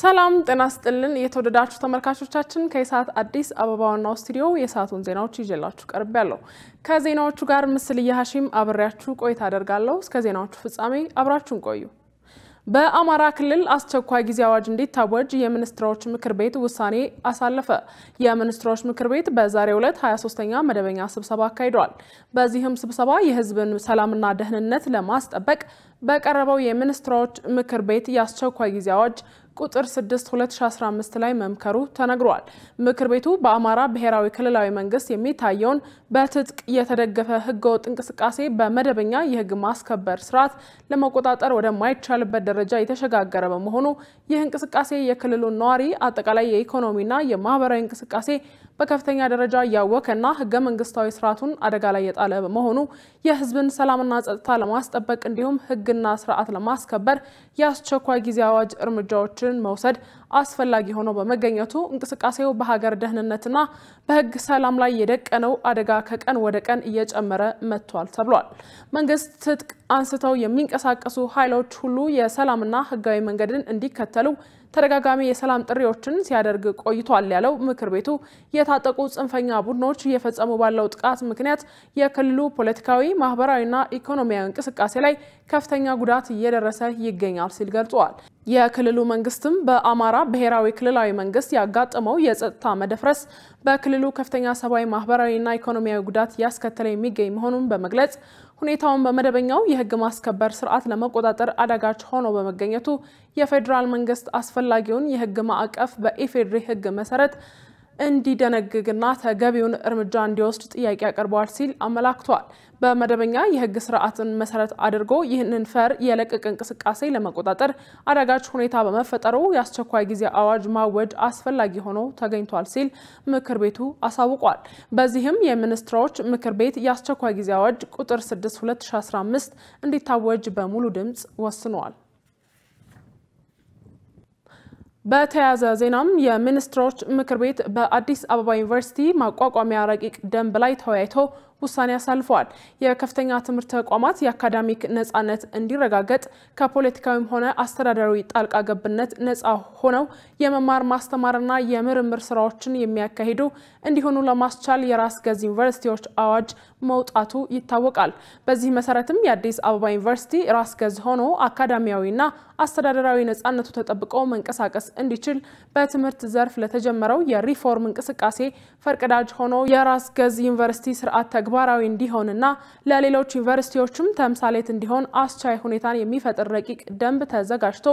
ሰላም ጤና ስጥልን። የተወደዳችሁ ተመልካቾቻችን ከሰዓት አዲስ አበባ ዋናው ስቱዲዮ የሰዓቱን ዜናዎች ይዤላችሁ ቀርብ ያለው ከዜናዎቹ ጋር ምስልየ ሀሺም አብሬያችሁ ቆይታ አደርጋለሁ። እስከ ዜናዎቹ ፍጻሜ አብራችሁን ቆዩ። በአማራ ክልል አስቸኳይ ጊዜ አዋጅ እንዲታወጅ የሚኒስትሮች ምክር ቤት ውሳኔ አሳለፈ። የሚኒስትሮች ምክር ቤት በዛሬው ዕለት 23ኛ መደበኛ ስብሰባ አካሂደዋል። በዚህም ስብሰባ የህዝብን ሰላምና ደህንነት ለማስጠበቅ በቀረበው የሚኒስትሮች ምክር ቤት የአስቸኳይ ጊዜ አዋጅ ቁጥር 6 2015 ላይ መምከሩ ተነግሯል። ምክር ቤቱ በአማራ ብሔራዊ ክልላዊ መንግስት የሚታየውን በትጥቅ የተደገፈ ህገወጥ እንቅስቃሴ በመደበኛ የህግ ማስከበር ስርዓት ለመቆጣጠር ወደማይቻልበት ደረጃ የተሸጋገረ በመሆኑ ይህ እንቅስቃሴ የክልሉን ነዋሪ አጠቃላይ የኢኮኖሚና የማህበራዊ እንቅስቃሴ በከፍተኛ ደረጃ እያወከና ህገ መንግስታዊ ስርዓቱን አደጋ ላይ የጣለ በመሆኑ የህዝብን ሰላምና ጸጥታ ለማስጠበቅ እንዲሁም ህግና ስርዓት ለማስከበር የአስቸኳይ ጊዜ አዋጅ እርምጃዎችን መውሰድ አስፈላጊ ሆኖ በመገኘቱ እንቅስቃሴው በሀገር ደህንነትና በህግ ሰላም ላይ የደቀነው አደጋ ከቀን ወደ ቀን እየጨመረ መጥቷል ተብሏል። መንግስት ትጥቅ አንስተው የሚንቀሳቀሱ ኃይሎች ሁሉ የሰላምና ህጋዊ መንገድን እንዲከተሉ ተደጋጋሚ የሰላም ጥሪዎችን ሲያደርግ ቆይቷል ያለው ምክር ቤቱ የታጠቁ ጽንፈኛ ቡድኖች እየፈጸሙ ባለው ጥቃት ምክንያት የክልሉ ፖለቲካዊ፣ ማህበራዊና ኢኮኖሚያዊ እንቅስቃሴ ላይ ከፍተኛ ጉዳት እየደረሰ ይገኛል ሲል ገልጿል። የክልሉ መንግስትም በአማራ ብሔራዊ ክልላዊ መንግስት ያጋጠመው የጸጥታ መደፍረስ በክልሉ ከፍተኛ ሰብአዊ፣ ማህበራዊና ኢኮኖሚያዊ ጉዳት እያስከተለ የሚገኝ መሆኑን በመግለጽ ሁኔታውን በመደበኛው የህግ ማስከበር ስርዓት ለመቆጣጠር አዳጋች ሆኖ በመገኘቱ የፌዴራል መንግስት አስፈላጊውን የህግ ማዕቀፍ በኢፌዴሪ ህግ መሰረት እንዲደነግግና ተገቢውን እርምጃ እንዲወስድ ጥያቄ አቅርበዋል ሲል አመላክቷል። በመደበኛ የህግ ስርዓትን መሰረት አድርጎ ይህንን ፈር የለቀቅ እንቅስቃሴ ለመቆጣጠር አዳጋች ሁኔታ በመፈጠሩ የአስቸኳይ ጊዜ አዋጅ ማወጅ አስፈላጊ ሆኖ ተገኝቷል ሲል ምክር ቤቱ አሳውቋል። በዚህም የሚኒስትሮች ምክር ቤት የአስቸኳይ ጊዜ አዋጅ ቁጥር 6 2015 እንዲታወጅ በሙሉ ድምፅ ወስኗል። በተያያዘ ዜናም የሚኒስትሮች ምክር ቤት በአዲስ አበባ ዩኒቨርሲቲ ማቋቋሚያ ረቂቅ ደንብ ላይ ተወያይቶ ውሳኔ አሳልፈዋል። የከፍተኛ ትምህርት ተቋማት የአካዳሚክ ነጻነት እንዲረጋገጥ ከፖለቲካዊም ሆነ አስተዳደራዊ ጣልቃ ገብነት ነጻ ሆነው የመማር ማስተማርና የምርምር ስራዎችን የሚያካሂዱ እንዲሆኑ ለማስቻል የራስ ገዝ ዩኒቨርሲቲዎች አዋጅ መውጣቱ ይታወቃል። በዚህ መሰረትም የአዲስ አበባ ዩኒቨርሲቲ ራስ ገዝ ሆኖ አካዳሚያዊና አስተዳደራዊ ነጻነቱ ተጠብቆ መንቀሳቀስ እንዲችል በትምህርት ዘርፍ ለተጀመረው የሪፎርም እንቅስቃሴ ፈርቀዳጅ ሆኖ የራስ ገዝ ዩኒቨርሲቲ ስርዓት ተግባራዊ እንዲሆንና ለሌሎች ዩኒቨርሲቲዎችም ተምሳሌት እንዲሆን አስቻይ ሁኔታን የሚፈጥር ረቂቅ ደንብ ተዘጋጅቶ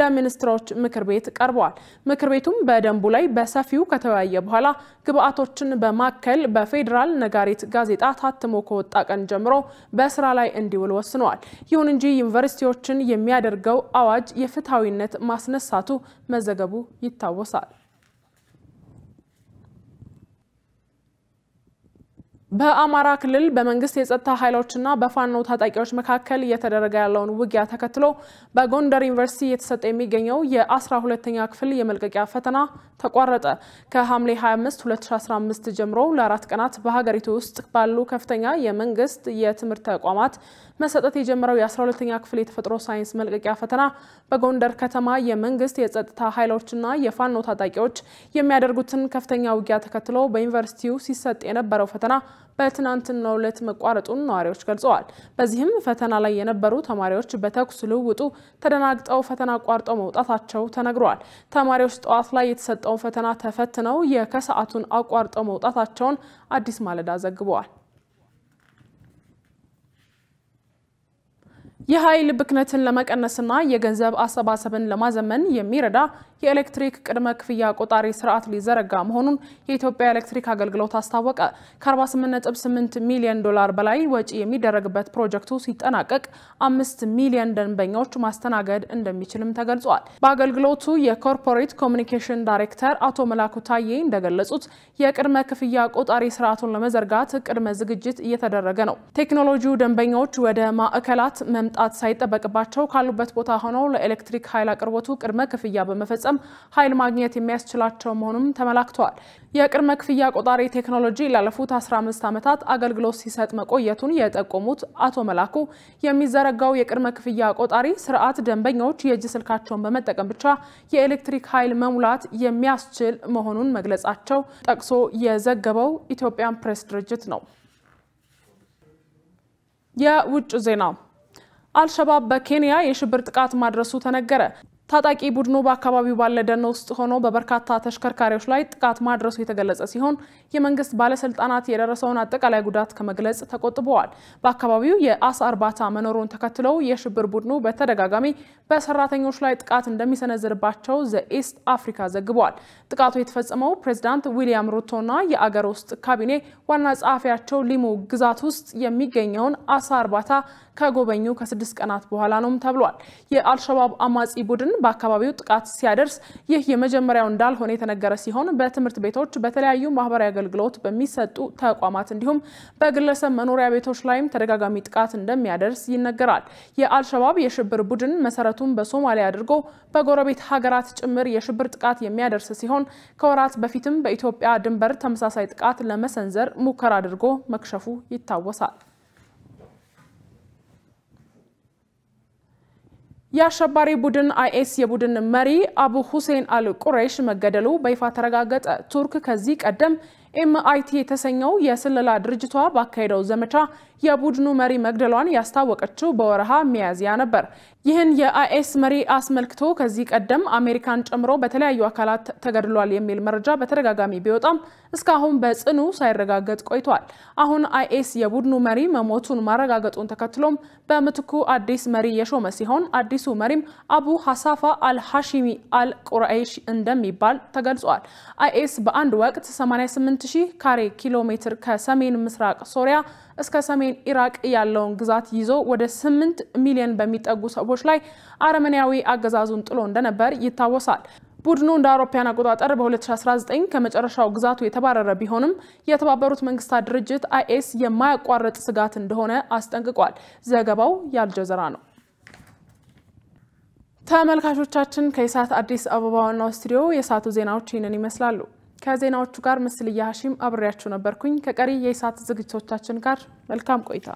ለሚኒስትሮች ምክር ቤት ቀርበዋል። ምክር ቤቱም በደንቡ ላይ በሰፊው ከተወያየ በኋላ ግብዓቶችን በማከል በፌዴራል ነጋሪት ጋዜጣ ታትሞ ከወጣ ቀን ጀምሮ በስራ ላይ እንዲውል ወስነዋል። ይሁን እንጂ ዩኒቨርሲቲዎችን የሚያደርገው አዋጅ የፍትሐዊነት ማስነሳቱ መ. መዘገቡ ይታወሳል። በአማራ ክልል በመንግስት የጸጥታ ኃይሎችና በፋኖ ታጣቂዎች መካከል እየተደረገ ያለውን ውጊያ ተከትሎ በጎንደር ዩኒቨርሲቲ እየተሰጠ የሚገኘው የ12ኛ ክፍል የመልቀቂያ ፈተና ተቋረጠ። ከሐምሌ 25 2015 ጀምሮ ለአራት ቀናት በሀገሪቱ ውስጥ ባሉ ከፍተኛ የመንግስት የትምህርት ተቋማት መሰጠት የጀመረው የ12ኛ ክፍል የተፈጥሮ ሳይንስ መልቀቂያ ፈተና በጎንደር ከተማ የመንግስት የጸጥታ ኃይሎችና የፋኖ ታጣቂዎች የሚያደርጉትን ከፍተኛ ውጊያ ተከትሎ በዩኒቨርሲቲው ሲሰጥ የነበረው ፈተና በትናንትናው ዕለት መቋረጡን ነዋሪዎች ገልጸዋል። በዚህም ፈተና ላይ የነበሩ ተማሪዎች በተኩስ ልውውጡ ተደናግጠው ፈተና አቋርጠው መውጣታቸው ተነግረዋል። ተማሪዎች ጠዋት ላይ የተሰጠውን ፈተና ተፈትነው የከሰዓቱን አቋርጠው መውጣታቸውን አዲስ ማለዳ ዘግበዋል። የኃይል ብክነትን ለመቀነስና የገንዘብ አሰባሰብን ለማዘመን የሚረዳ የኤሌክትሪክ ቅድመ ክፍያ ቆጣሪ ስርዓት ሊዘረጋ መሆኑን የኢትዮጵያ ኤሌክትሪክ አገልግሎት አስታወቀ። ከ48.8 ሚሊዮን ዶላር በላይ ወጪ የሚደረግበት ፕሮጀክቱ ሲጠናቀቅ አምስት ሚሊዮን ደንበኞች ማስተናገድ እንደሚችልም ተገልጿል። በአገልግሎቱ የኮርፖሬት ኮሚኒኬሽን ዳይሬክተር አቶ መላኩ ታዬ እንደገለጹት የቅድመ ክፍያ ቆጣሪ ስርዓቱን ለመዘርጋት ቅድመ ዝግጅት እየተደረገ ነው። ቴክኖሎጂው ደንበኞች ወደ ማዕከላት መምጣ መምጣት ሳይጠበቅባቸው ካሉበት ቦታ ሆነው ለኤሌክትሪክ ኃይል አቅርቦቱ ቅድመ ክፍያ በመፈጸም ኃይል ማግኘት የሚያስችላቸው መሆኑም ተመላክተዋል። የቅድመ ክፍያ ቆጣሪ ቴክኖሎጂ ላለፉት 15 ዓመታት አገልግሎት ሲሰጥ መቆየቱን የጠቆሙት አቶ መላኩ የሚዘረጋው የቅድመ ክፍያ ቆጣሪ ስርዓት ደንበኞች የእጅ ስልካቸውን በመጠቀም ብቻ የኤሌክትሪክ ኃይል መሙላት የሚያስችል መሆኑን መግለጻቸው ጠቅሶ የዘገበው ኢትዮጵያን ፕሬስ ድርጅት ነው። የውጭ ዜና አልሸባብ በኬንያ የሽብር ጥቃት ማድረሱ ተነገረ። ታጣቂ ቡድኑ በአካባቢው ባለ ደን ውስጥ ሆኖ በበርካታ ተሽከርካሪዎች ላይ ጥቃት ማድረሱ የተገለጸ ሲሆን የመንግስት ባለስልጣናት የደረሰውን አጠቃላይ ጉዳት ከመግለጽ ተቆጥበዋል። በአካባቢው የአሳ እርባታ መኖሩን ተከትለው የሽብር ቡድኑ በተደጋጋሚ በሰራተኞች ላይ ጥቃት እንደሚሰነዝርባቸው ዘኢስት አፍሪካ ዘግቧል። ጥቃቱ የተፈጸመው ፕሬዚዳንት ዊሊያም ሩቶና የአገር ውስጥ ካቢኔ ዋና ጸሐፊያቸው ሊሙ ግዛት ውስጥ የሚገኘውን አሳ እርባታ ከጎበኙ ከስድስት ቀናት በኋላ ነውም ተብሏል። የአልሸባብ አማጺ ቡድን በአካባቢው ጥቃት ሲያደርስ ይህ የመጀመሪያው እንዳልሆነ የተነገረ ሲሆን በትምህርት ቤቶች፣ በተለያዩ ማህበራዊ አገልግሎት በሚሰጡ ተቋማት እንዲሁም በግለሰብ መኖሪያ ቤቶች ላይም ተደጋጋሚ ጥቃት እንደሚያደርስ ይነገራል። የአልሸባብ የሽብር ቡድን መሰረቱን በሶማሊያ አድርጎ በጎረቤት ሀገራት ጭምር የሽብር ጥቃት የሚያደርስ ሲሆን ከወራት በፊትም በኢትዮጵያ ድንበር ተመሳሳይ ጥቃት ለመሰንዘር ሙከራ አድርጎ መክሸፉ ይታወሳል። የአሸባሪ ቡድን አይኤስ የቡድን መሪ አቡ ሁሴን አል ቁሬሽ መገደሉ በይፋ ተረጋገጠ። ቱርክ ከዚህ ቀደም ኤምአይቲ የተሰኘው የስለላ ድርጅቷ ባካሄደው ዘመቻ የቡድኑ መሪ መግደሏን ያስታወቀችው በወረሃ ሚያዝያ ነበር። ይህን የአይኤስ መሪ አስመልክቶ ከዚህ ቀደም አሜሪካን ጨምሮ በተለያዩ አካላት ተገድሏል የሚል መረጃ በተደጋጋሚ ቢወጣም እስካሁን በጽኑ ሳይረጋገጥ ቆይቷል። አሁን አይኤስ የቡድኑ መሪ መሞቱን ማረጋገጡን ተከትሎም በምትኩ አዲስ መሪ የሾመ ሲሆን አዲሱ መሪም አቡ ሐሳፋ አልሐሺሚ አልቁረይሽ እንደሚባል ተገልጿል። አይኤስ በአንድ ወቅት 88000 ካሬ ኪሎ ሜትር ከሰሜን ምስራቅ ሶሪያ እስከ ሰሜን ኢራቅ ያለውን ግዛት ይዞ ወደ 8 ሚሊዮን በሚጠጉ ሰዎች ክለቦች ላይ አረመኔያዊ አገዛዙን ጥሎ እንደነበር ይታወሳል። ቡድኑ እንደ አውሮፓያን አቆጣጠር በ2019 ከመጨረሻው ግዛቱ የተባረረ ቢሆንም የተባበሩት መንግስታት ድርጅት አይኤስ የማያቋርጥ ስጋት እንደሆነ አስጠንቅቋል። ዘገባው የአልጀዘራ ነው። ተመልካቾቻችን ከኢሳት አዲስ አበባ ዋናው ስቱዲዮ የሳቱ ዜናዎች ይህንን ይመስላሉ። ከዜናዎቹ ጋር ምስልያ ሀሺም አብሬያችሁ ነበርኩኝ። ከቀሪ የኢሳት ዝግጅቶቻችን ጋር መልካም ቆይታ